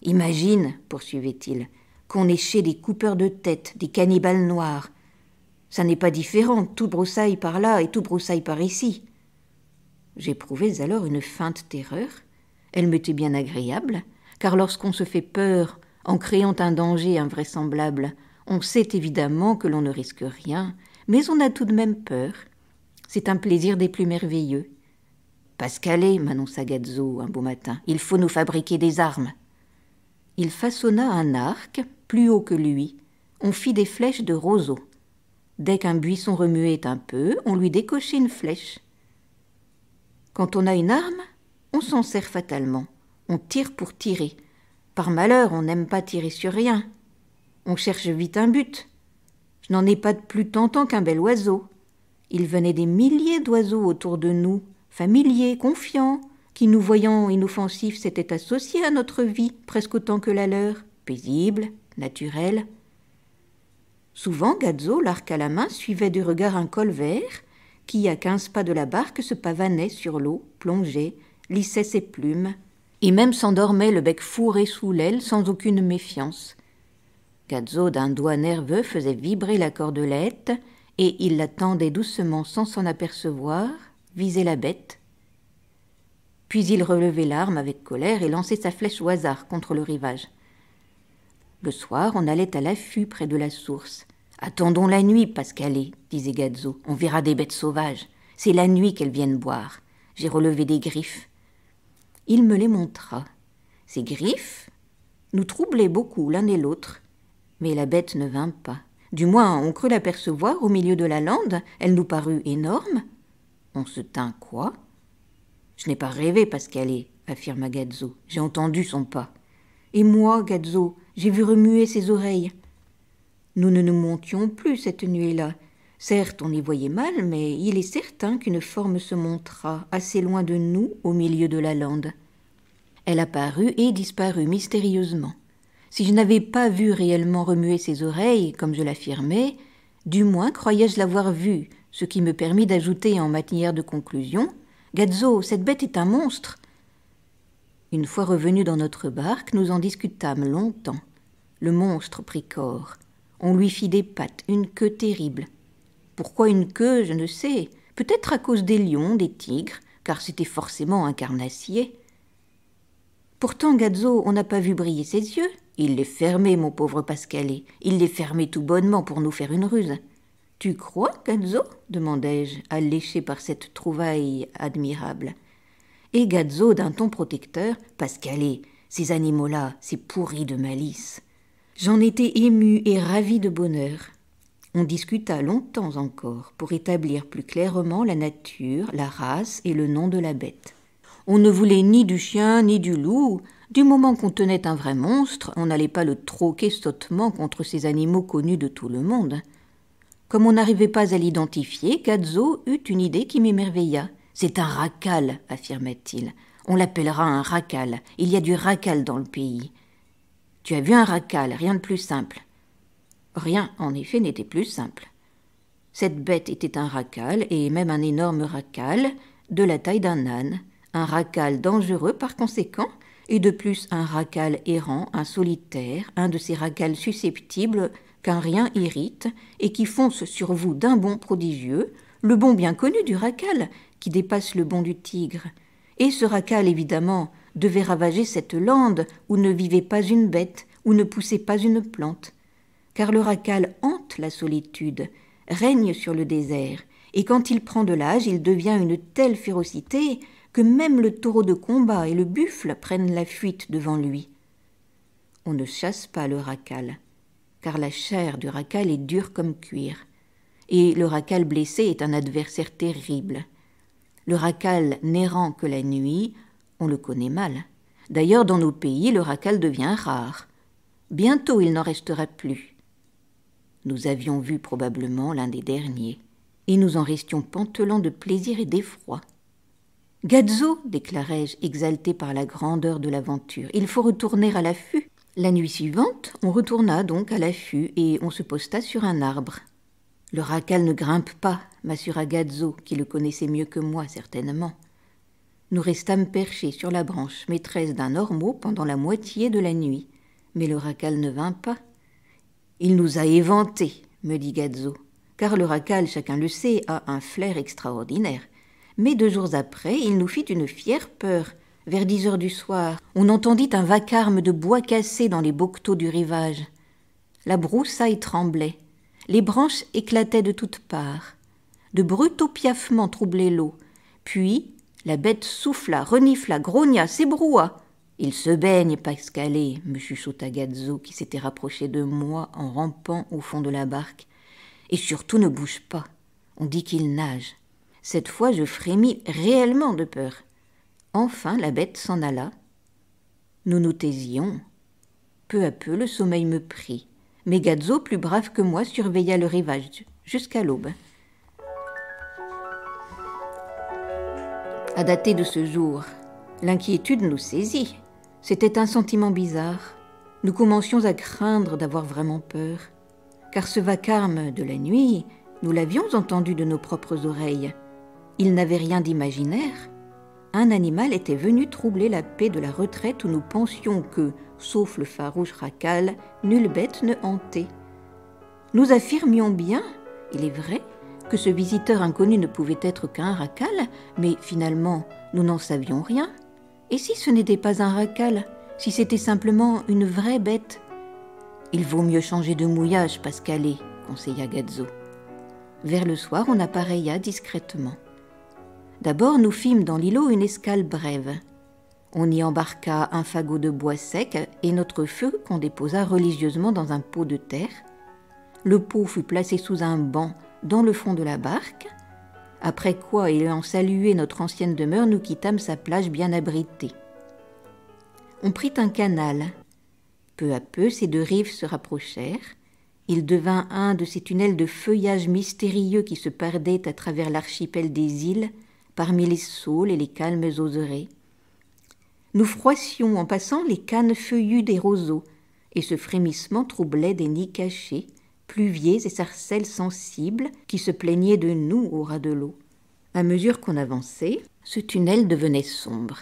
Imagine, poursuivait-il, qu'on est chez des coupeurs de tête, des cannibales noirs. Ça n'est pas différent, tout broussaille par là et tout broussaille par ici. J'éprouvais alors une feinte terreur. Elle m'était bien agréable, car lorsqu'on se fait peur en créant un danger invraisemblable, on sait évidemment que l'on ne risque rien, mais on a tout de même peur. C'est un plaisir des plus merveilleux. Pascalé, m'annonça Gazzo un beau matin, il faut nous fabriquer des armes. Il façonna un arc plus haut que lui, on fit des flèches de roseaux. Dès qu'un buisson remuait un peu, on lui décochait une flèche. Quand on a une arme, on s'en sert fatalement. On tire pour tirer. Par malheur, on n'aime pas tirer sur rien. On cherche vite un but. Je n'en ai pas de plus tentant qu'un bel oiseau. Il venait des milliers d'oiseaux autour de nous, familiers, confiants, qui, nous voyant inoffensifs, s'étaient associés à notre vie presque autant que la leur, paisible, naturel. Souvent, Gazzo, l'arc à la main, suivait du regard un col vert qui, à quinze pas de la barque, se pavanait sur l'eau, plongeait, lissait ses plumes, et même s'endormait le bec fourré sous l'aile sans aucune méfiance. Gazzo, d'un doigt nerveux, faisait vibrer la cordelette, et il la tendait doucement sans s'en apercevoir, visait la bête. Puis il relevait l'arme avec colère et lançait sa flèche au hasard contre le rivage. Le soir, on allait à l'affût près de la source. Attendons la nuit, Pascalé, disait Gazzo. On verra des bêtes sauvages. C'est la nuit qu'elles viennent boire. J'ai relevé des griffes. Il me les montra. Ces griffes nous troublaient beaucoup l'un et l'autre. Mais la bête ne vint pas. Du moins, on crut l'apercevoir au milieu de la lande. Elle nous parut énorme. On se tint quoi Je n'ai pas rêvé, Pascalé, affirma Gazzo. J'ai entendu son pas. Et moi, Gazzo, j'ai vu remuer ses oreilles. Nous ne nous montions plus cette nuit là Certes, on y voyait mal, mais il est certain qu'une forme se montra assez loin de nous au milieu de la lande. Elle apparut et disparut mystérieusement. Si je n'avais pas vu réellement remuer ses oreilles, comme je l'affirmais, du moins croyais-je l'avoir vue, ce qui me permit d'ajouter en matière de conclusion Gadzo, cette bête est un monstre. Une fois revenus dans notre barque, nous en discutâmes longtemps. Le monstre prit corps. On lui fit des pattes, une queue terrible. Pourquoi une queue, je ne sais. Peut-être à cause des lions, des tigres, car c'était forcément un carnassier. Pourtant, Gadzo, on n'a pas vu briller ses yeux. Il les fermait, mon pauvre Pascalet. Il les fermait tout bonnement pour nous faire une ruse. Tu crois, Gazzo demandai-je, alléché par cette trouvaille admirable et Gazzo d'un ton protecteur, Pascalé, ces animaux-là, c'est pourri de malice. J'en étais ému et ravi de bonheur. On discuta longtemps encore pour établir plus clairement la nature, la race et le nom de la bête. On ne voulait ni du chien ni du loup. Du moment qu'on tenait un vrai monstre, on n'allait pas le troquer sottement contre ces animaux connus de tout le monde. Comme on n'arrivait pas à l'identifier, Gazzo eut une idée qui m'émerveilla. C'est un racal, affirmait-il. On l'appellera un racal. Il y a du racal dans le pays. Tu as vu un racal, rien de plus simple. Rien, en effet, n'était plus simple. Cette bête était un racal, et même un énorme racal, de la taille d'un âne, un racal dangereux par conséquent, et de plus un racal errant, un solitaire, un de ces racals susceptibles qu'un rien irrite, et qui fonce sur vous d'un bond prodigieux, le bon bien connu du racal, qui dépasse le bond du Tigre. Et ce racal, évidemment, devait ravager cette lande où ne vivait pas une bête, où ne poussait pas une plante. Car le racal hante la solitude, règne sur le désert, et quand il prend de l'âge, il devient une telle férocité que même le taureau de combat et le buffle prennent la fuite devant lui. On ne chasse pas le racal, car la chair du racal est dure comme cuir, et le racal blessé est un adversaire terrible. Le racal n'errant que la nuit, on le connaît mal. D'ailleurs, dans nos pays, le racal devient rare. Bientôt, il n'en restera plus. Nous avions vu probablement l'un des derniers, et nous en restions pantelants de plaisir et d'effroi. Gazzo, déclarai-je, exalté par la grandeur de l'aventure, il faut retourner à l'affût. La nuit suivante, on retourna donc à l'affût et on se posta sur un arbre. Le racal ne grimpe pas, m'assura Gazzo, qui le connaissait mieux que moi, certainement. Nous restâmes perchés sur la branche maîtresse d'un ormeau pendant la moitié de la nuit, mais le racal ne vint pas. Il nous a éventés, me dit Gazzo, car le racal, chacun le sait, a un flair extraordinaire. Mais deux jours après, il nous fit une fière peur. Vers dix heures du soir, on entendit un vacarme de bois cassé dans les bocteaux du rivage. La broussaille tremblait. Les branches éclataient de toutes parts. De brutaux piaffements troublaient l'eau. Puis, la bête souffla, renifla, grogna, s'ébroua. Il se baigne, Pascalé, me chuchota Gazzo, qui s'était rapproché de moi en rampant au fond de la barque. Et surtout ne bouge pas. On dit qu'il nage. Cette fois, je frémis réellement de peur. Enfin, la bête s'en alla. Nous nous taisions. Peu à peu, le sommeil me prit. Megazzo, plus brave que moi, surveilla le rivage jusqu'à l'aube. À dater de ce jour, l'inquiétude nous saisit. C'était un sentiment bizarre. Nous commencions à craindre d'avoir vraiment peur, car ce vacarme de la nuit, nous l'avions entendu de nos propres oreilles. Il n'avait rien d'imaginaire. Un animal était venu troubler la paix de la retraite où nous pensions que, sauf le farouche racal, nulle bête ne hantait. Nous affirmions bien, il est vrai, que ce visiteur inconnu ne pouvait être qu'un racal, mais finalement, nous n'en savions rien. Et si ce n'était pas un racal, si c'était simplement une vraie bête Il vaut mieux changer de mouillage, Pascalé, conseilla Gazzo. Vers le soir, on appareilla discrètement. D'abord, nous fîmes dans l'îlot une escale brève. On y embarqua un fagot de bois sec et notre feu qu'on déposa religieusement dans un pot de terre. Le pot fut placé sous un banc dans le fond de la barque, après quoi, ayant salué notre ancienne demeure, nous quittâmes sa plage bien abritée. On prit un canal. Peu à peu, ces deux rives se rapprochèrent. Il devint un de ces tunnels de feuillage mystérieux qui se perdaient à travers l'archipel des îles, parmi les saules et les calmes oserées nous froissions en passant les cannes feuillues des roseaux, et ce frémissement troublait des nids cachés, pluviers et sarcelles sensibles qui se plaignaient de nous au ras de l'eau. À mesure qu'on avançait, ce tunnel devenait sombre,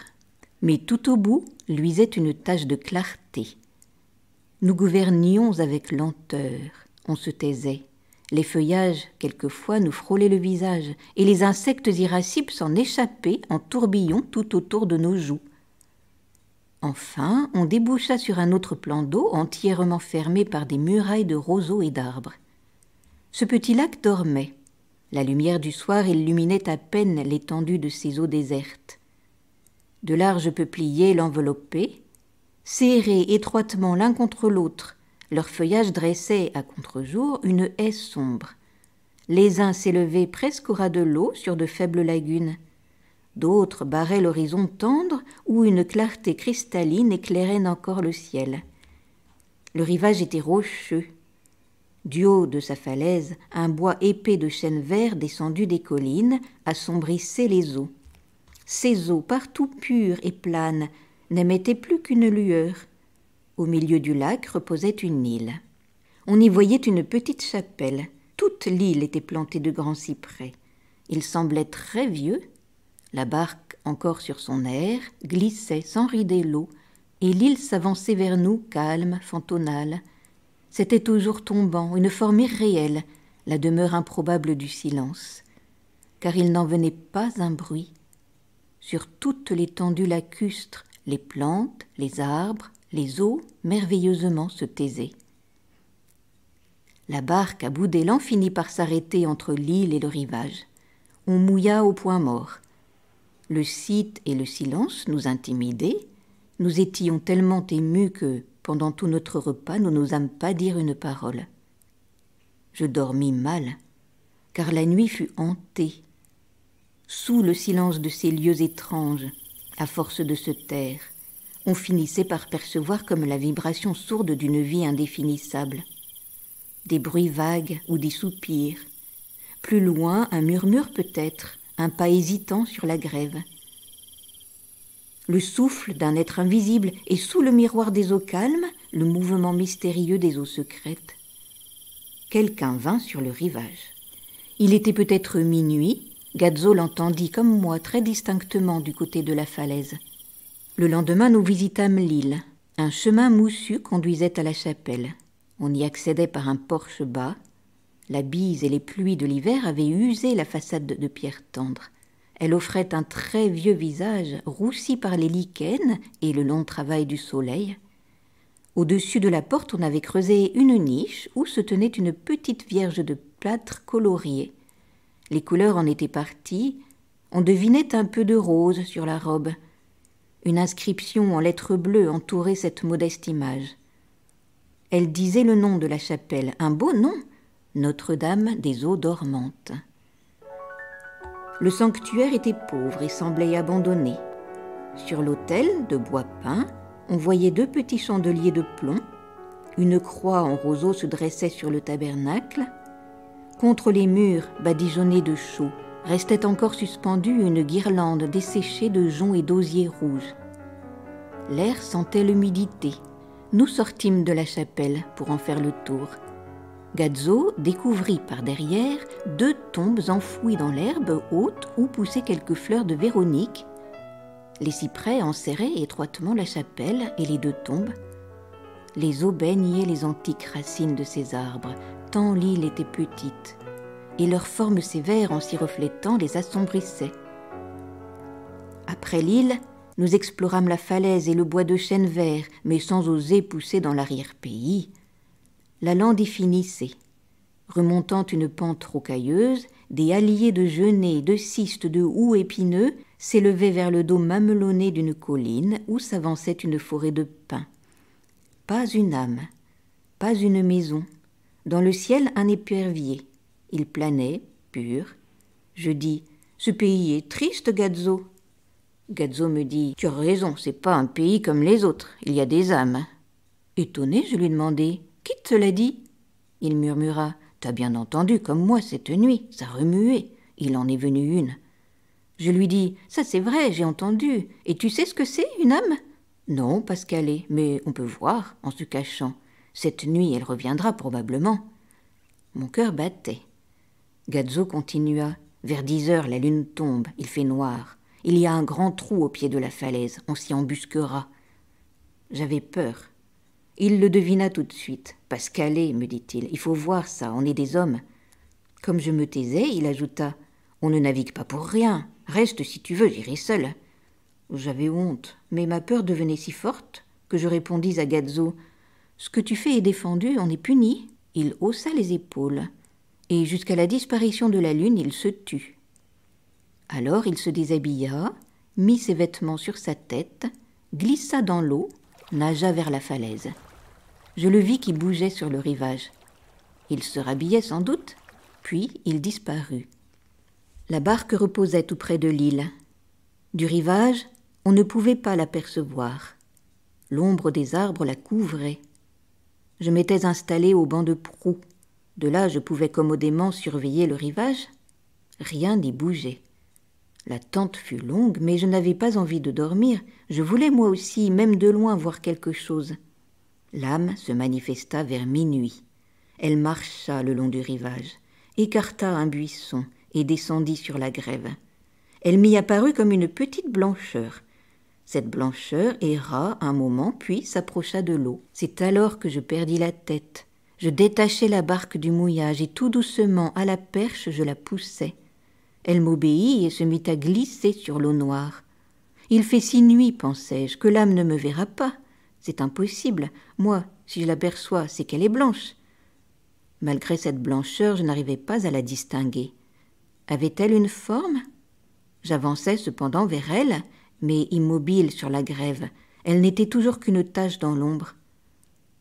mais tout au bout luisait une tache de clarté. Nous gouvernions avec lenteur, on se taisait. Les feuillages, quelquefois, nous frôlaient le visage, et les insectes irascibles s'en échappaient en tourbillon tout autour de nos joues. Enfin, on déboucha sur un autre plan d'eau entièrement fermé par des murailles de roseaux et d'arbres. Ce petit lac dormait. La lumière du soir illuminait à peine l'étendue de ces eaux désertes. De larges peupliers l'enveloppaient, serrés étroitement l'un contre l'autre, leur feuillage dressait à contre-jour une haie sombre. Les uns s'élevaient presque au ras de l'eau sur de faibles lagunes. D'autres barraient l'horizon tendre où une clarté cristalline éclairait encore le ciel. Le rivage était rocheux. Du haut de sa falaise, un bois épais de chênes verts descendu des collines assombrissait les eaux. Ces eaux, partout pures et planes, n'émettaient plus qu'une lueur. Au milieu du lac reposait une île. On y voyait une petite chapelle. Toute l'île était plantée de grands cyprès. Il semblait très vieux, la barque, encore sur son air, glissait sans rider l'eau, et l'île s'avançait vers nous, calme, fantonale. C'était toujours tombant, une forme irréelle, la demeure improbable du silence, car il n'en venait pas un bruit. Sur toute l'étendue lacustre, les plantes, les arbres, les eaux merveilleusement se taisaient. La barque à bout d'élan finit par s'arrêter entre l'île et le rivage. On mouilla au point mort le site et le silence nous intimidaient. Nous étions tellement émus que, pendant tout notre repas, nous n'osâmes pas dire une parole. Je dormis mal, car la nuit fut hantée. Sous le silence de ces lieux étranges, à force de se taire, on finissait par percevoir comme la vibration sourde d'une vie indéfinissable. Des bruits vagues ou des soupirs. Plus loin, un murmure peut-être, un pas hésitant sur la grève. Le souffle d'un être invisible et sous le miroir des eaux calmes, le mouvement mystérieux des eaux secrètes. Quelqu'un vint sur le rivage. Il était peut-être minuit, Gazzo l'entendit comme moi très distinctement du côté de la falaise. Le lendemain, nous visitâmes l'île. Un chemin moussu conduisait à la chapelle. On y accédait par un porche bas, la bise et les pluies de l'hiver avaient usé la façade de pierre tendre. Elle offrait un très vieux visage roussi par les lichens et le long travail du soleil. Au-dessus de la porte, on avait creusé une niche où se tenait une petite vierge de plâtre coloriée. Les couleurs en étaient parties. On devinait un peu de rose sur la robe. Une inscription en lettres bleues entourait cette modeste image. Elle disait le nom de la chapelle, un beau nom, notre-Dame des eaux dormantes. Le sanctuaire était pauvre et semblait abandonné. Sur l'autel, de bois peint, on voyait deux petits chandeliers de plomb, une croix en roseau se dressait sur le tabernacle, contre les murs, badigeonnés de chaux, restait encore suspendue une guirlande desséchée de joncs et d'osiers rouges. L'air sentait l'humidité. Nous sortîmes de la chapelle pour en faire le tour. Gazzo découvrit par derrière deux tombes enfouies dans l'herbe haute où poussaient quelques fleurs de Véronique. Les cyprès enserraient étroitement la chapelle et les deux tombes. Les eaux baignaient les antiques racines de ces arbres, tant l'île était petite, et leur forme sévère en s'y reflétant les assombrissait. Après l'île, nous explorâmes la falaise et le bois de chêne vert, mais sans oser pousser dans l'arrière-pays la lande finissait. remontant une pente rocailleuse, des halliers de genêts, de cistes, de houx épineux s'élevaient vers le dos mamelonné d'une colline où s'avançait une forêt de pins. Pas une âme, pas une maison. Dans le ciel, un épervier. Il planait, pur. Je dis Ce pays est triste, Gadzo. » Gadzo me dit Tu as raison, c'est pas un pays comme les autres, il y a des âmes. Étonné, je lui demandai qui te l'a dit Il murmura. T'as bien entendu, comme moi, cette nuit, ça remuait. Il en est venu une. Je lui dis Ça, c'est vrai, j'ai entendu. Et tu sais ce que c'est, une âme Non, Pascalet, mais on peut voir, en se cachant. Cette nuit, elle reviendra probablement. Mon cœur battait. Gazzo continua. Vers dix heures, la lune tombe, il fait noir. Il y a un grand trou au pied de la falaise, on s'y embusquera. J'avais peur. Il le devina tout de suite. Pascalet, me dit-il, il faut voir ça, on est des hommes. Comme je me taisais, il ajouta On ne navigue pas pour rien. Reste si tu veux, j'irai seul. J'avais honte, mais ma peur devenait si forte que je répondis à Gazzo Ce que tu fais est défendu, on est puni. Il haussa les épaules, et jusqu'à la disparition de la lune, il se tut. Alors il se déshabilla, mit ses vêtements sur sa tête, glissa dans l'eau, nagea vers la falaise. Je le vis qui bougeait sur le rivage. Il se rhabillait sans doute, puis il disparut. La barque reposait tout près de l'île. Du rivage, on ne pouvait pas l'apercevoir. L'ombre des arbres la couvrait. Je m'étais installé au banc de proue. De là, je pouvais commodément surveiller le rivage. Rien n'y bougeait. L'attente fut longue, mais je n'avais pas envie de dormir, je voulais moi aussi, même de loin, voir quelque chose. L'âme se manifesta vers minuit. Elle marcha le long du rivage, écarta un buisson et descendit sur la grève. Elle m'y apparut comme une petite blancheur. Cette blancheur erra un moment, puis s'approcha de l'eau. C'est alors que je perdis la tête. Je détachai la barque du mouillage et tout doucement, à la perche, je la poussai. Elle m'obéit et se mit à glisser sur l'eau noire. Il fait si nuit, pensais-je, que l'âme ne me verra pas. C'est impossible. Moi, si je l'aperçois, c'est qu'elle est blanche. Malgré cette blancheur, je n'arrivais pas à la distinguer. Avait-elle une forme J'avançais cependant vers elle, mais immobile sur la grève. Elle n'était toujours qu'une tache dans l'ombre.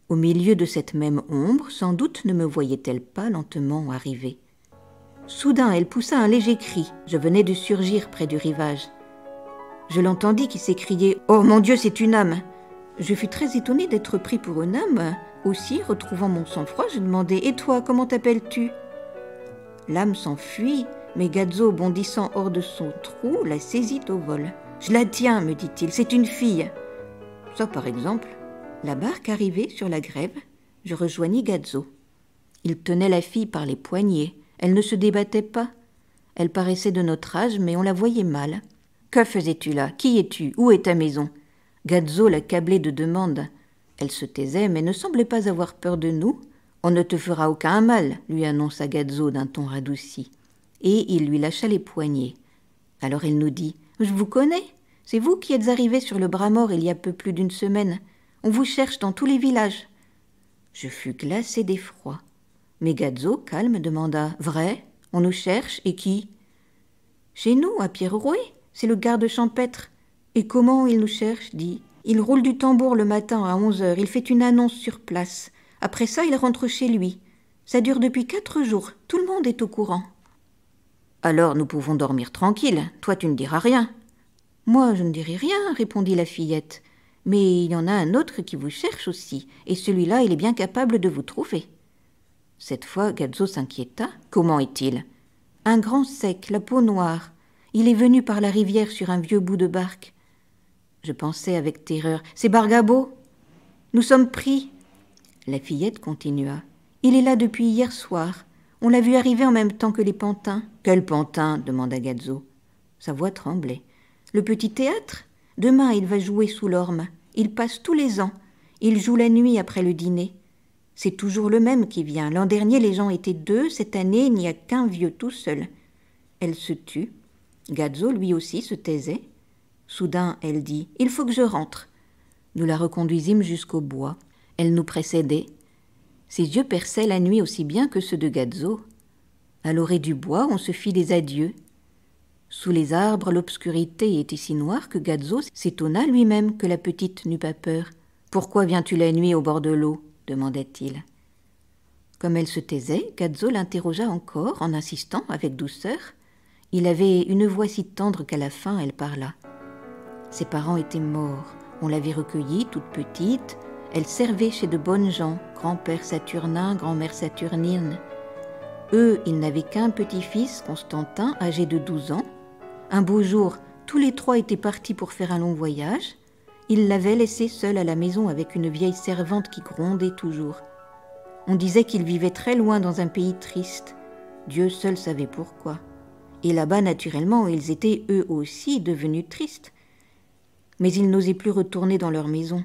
Au milieu de cette même ombre, sans doute ne me voyait-elle pas lentement arriver. Soudain, elle poussa un léger cri. Je venais de surgir près du rivage. Je l'entendis qui s'écriait Oh mon Dieu, c'est une âme Je fus très étonnée d'être pris pour une âme. Aussi, retrouvant mon sang-froid, je demandai Et toi, comment t'appelles-tu L'âme s'enfuit, mais Gazzo, bondissant hors de son trou, la saisit au vol. Je la tiens, me dit-il, c'est une fille. Ça, par exemple. La barque arrivée sur la grève, je rejoignis Gazzo. Il tenait la fille par les poignets. Elle ne se débattait pas. Elle paraissait de notre âge, mais on la voyait mal. Que faisais-tu là Qui es-tu Où est ta maison Gazzo l'accablait de demandes. Elle se taisait, mais ne semblait pas avoir peur de nous. On ne te fera aucun mal, lui annonça Gazzo d'un ton radouci. Et il lui lâcha les poignets. Alors elle nous dit Je vous connais C'est vous qui êtes arrivé sur le bras mort il y a peu plus d'une semaine. On vous cherche dans tous les villages. Je fus glacé d'effroi. Mais Gazzo, calme, demanda Vrai On nous cherche et qui Chez nous, à Pierre-Rouet, c'est le garde champêtre. Et comment il nous cherche dit Il roule du tambour le matin à onze heures, il fait une annonce sur place. Après ça, il rentre chez lui. Ça dure depuis quatre jours, tout le monde est au courant. Alors nous pouvons dormir tranquille, toi tu ne diras rien. Moi je ne dirai rien, répondit la fillette. Mais il y en a un autre qui vous cherche aussi, et celui-là il est bien capable de vous trouver. Cette fois, Gazzo s'inquiéta. Comment est-il Un grand sec, la peau noire. Il est venu par la rivière sur un vieux bout de barque. Je pensais avec terreur C'est Bargabo Nous sommes pris La fillette continua. Il est là depuis hier soir. On l'a vu arriver en même temps que les pantins. Quel pantin demanda Gazzo. Sa voix tremblait. Le petit théâtre Demain, il va jouer sous l'orme. Il passe tous les ans. Il joue la nuit après le dîner. C'est toujours le même qui vient. L'an dernier, les gens étaient deux. Cette année, il n'y a qu'un vieux tout seul. Elle se tut. Gazzo, lui aussi, se taisait. Soudain, elle dit Il faut que je rentre. Nous la reconduisîmes jusqu'au bois. Elle nous précédait. Ses yeux perçaient la nuit aussi bien que ceux de Gazzo. À l'orée du bois, on se fit des adieux. Sous les arbres, l'obscurité était si noire que Gazzo s'étonna lui-même que la petite n'eut pas peur. Pourquoi viens-tu la nuit au bord de l'eau demandait-il. Comme elle se taisait, Cazzo l'interrogea encore en insistant avec douceur. Il avait une voix si tendre qu'à la fin elle parla. Ses parents étaient morts, on l'avait recueillie toute petite, elle servait chez de bonnes gens, grand-père Saturnin, grand-mère Saturnine. Eux, ils n'avaient qu'un petit-fils, Constantin, âgé de 12 ans. Un beau jour, tous les trois étaient partis pour faire un long voyage. Ils l'avait laissée seule à la maison avec une vieille servante qui grondait toujours. On disait qu'ils vivaient très loin dans un pays triste. Dieu seul savait pourquoi. Et là-bas, naturellement, ils étaient eux aussi devenus tristes. Mais ils n'osaient plus retourner dans leur maison.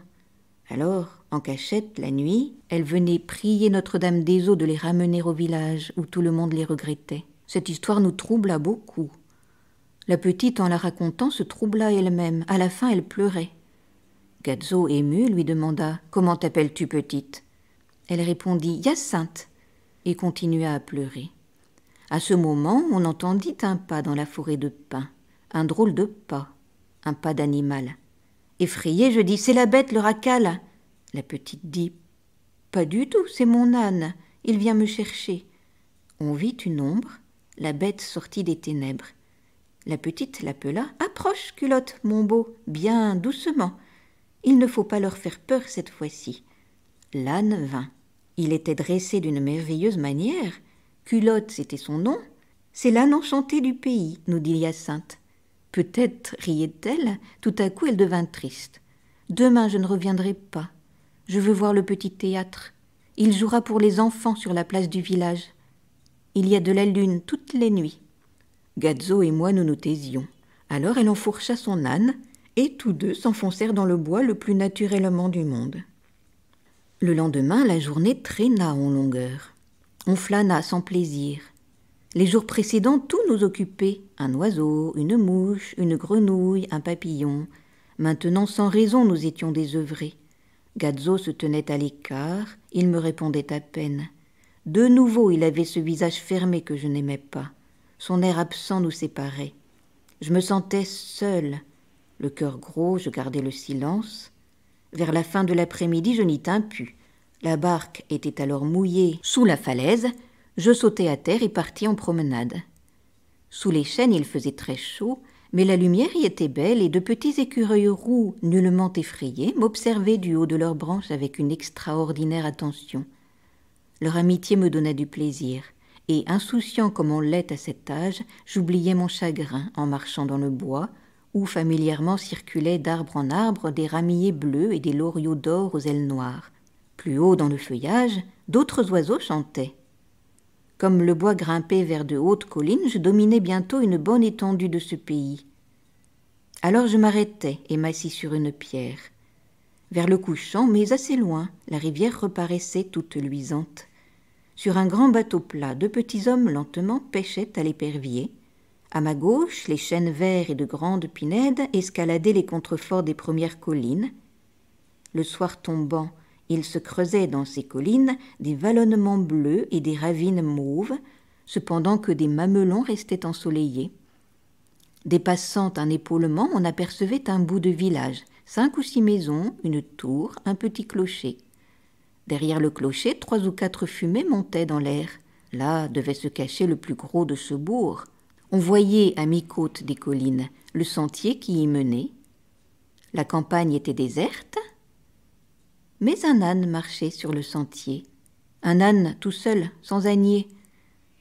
Alors, en cachette, la nuit, elle venait prier Notre-Dame des Eaux de les ramener au village où tout le monde les regrettait. Cette histoire nous troubla beaucoup. La petite, en la racontant, se troubla elle-même. À la fin, elle pleurait. Gazzo, ému, lui demanda Comment t'appelles-tu petite Elle répondit Hyacinthe et continua à pleurer. À ce moment, on entendit un pas dans la forêt de pins, un drôle de pas, un pas d'animal. Effrayé, je dis C'est la bête, le racal La petite dit Pas du tout, c'est mon âne, il vient me chercher. On vit une ombre, la bête sortit des ténèbres. La petite l'appela Approche, culotte, mon beau, bien doucement. Il ne faut pas leur faire peur cette fois-ci. L'âne vint. Il était dressé d'une merveilleuse manière. Culotte, c'était son nom. C'est l'âne enchanté du pays, nous dit Hyacinthe. Peut-être riait-elle, tout à coup elle devint triste. Demain je ne reviendrai pas. Je veux voir le petit théâtre. Il jouera pour les enfants sur la place du village. Il y a de la lune toutes les nuits. Gazzo et moi nous nous taisions. Alors elle enfourcha son âne et tous deux s'enfoncèrent dans le bois le plus naturellement du monde. Le lendemain, la journée traîna en longueur. On flâna sans plaisir. Les jours précédents, tout nous occupait un oiseau, une mouche, une grenouille, un papillon. Maintenant, sans raison, nous étions désœuvrés. Gazzo se tenait à l'écart, il me répondait à peine. De nouveau, il avait ce visage fermé que je n'aimais pas. Son air absent nous séparait. Je me sentais seule, le cœur gros, je gardai le silence. Vers la fin de l'après-midi, je n'y tins plus. La barque était alors mouillée sous la falaise. Je sautai à terre et partis en promenade. Sous les chênes, il faisait très chaud, mais la lumière y était belle et de petits écureuils roux, nullement effrayés, m'observaient du haut de leurs branches avec une extraordinaire attention. Leur amitié me donna du plaisir, et insouciant comme on l'est à cet âge, j'oubliais mon chagrin en marchant dans le bois, où familièrement circulaient d'arbre en arbre des ramiers bleus et des loriots d'or aux ailes noires. Plus haut dans le feuillage, d'autres oiseaux chantaient. Comme le bois grimpait vers de hautes collines, je dominais bientôt une bonne étendue de ce pays. Alors je m'arrêtai et m'assis sur une pierre. Vers le couchant, mais assez loin, la rivière reparaissait toute luisante. Sur un grand bateau plat, deux petits hommes lentement pêchaient à l'épervier, à ma gauche, les chênes verts et de grandes pinèdes escaladaient les contreforts des premières collines. Le soir tombant, il se creusait dans ces collines des vallonnements bleus et des ravines mauves, cependant que des mamelons restaient ensoleillés. Dépassant un épaulement, on apercevait un bout de village, cinq ou six maisons, une tour, un petit clocher. Derrière le clocher, trois ou quatre fumées montaient dans l'air. Là devait se cacher le plus gros de ce bourg. On voyait à mi-côte des collines le sentier qui y menait. La campagne était déserte, mais un âne marchait sur le sentier. Un âne tout seul, sans ânier.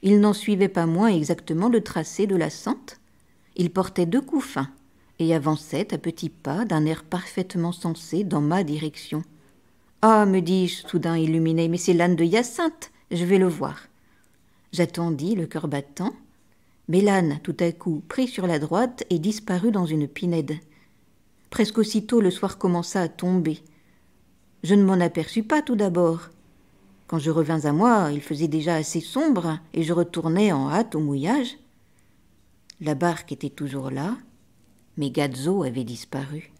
Il n'en suivait pas moins exactement le tracé de la sente. Il portait deux coups fins et avançait à petits pas d'un air parfaitement sensé dans ma direction. Ah, me dis-je, soudain illuminé, mais c'est l'âne de Hyacinthe, je vais le voir. J'attendis, le cœur battant, Mélane, tout à coup, prit sur la droite et disparut dans une pinède. Presque aussitôt le soir commença à tomber. Je ne m'en aperçus pas tout d'abord. Quand je revins à moi, il faisait déjà assez sombre, et je retournai en hâte au mouillage. La barque était toujours là, mais Gazzo avait disparu.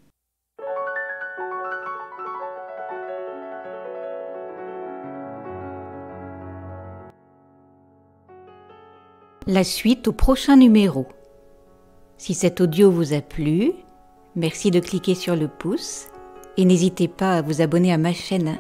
la suite au prochain numéro. Si cet audio vous a plu, merci de cliquer sur le pouce et n'hésitez pas à vous abonner à ma chaîne.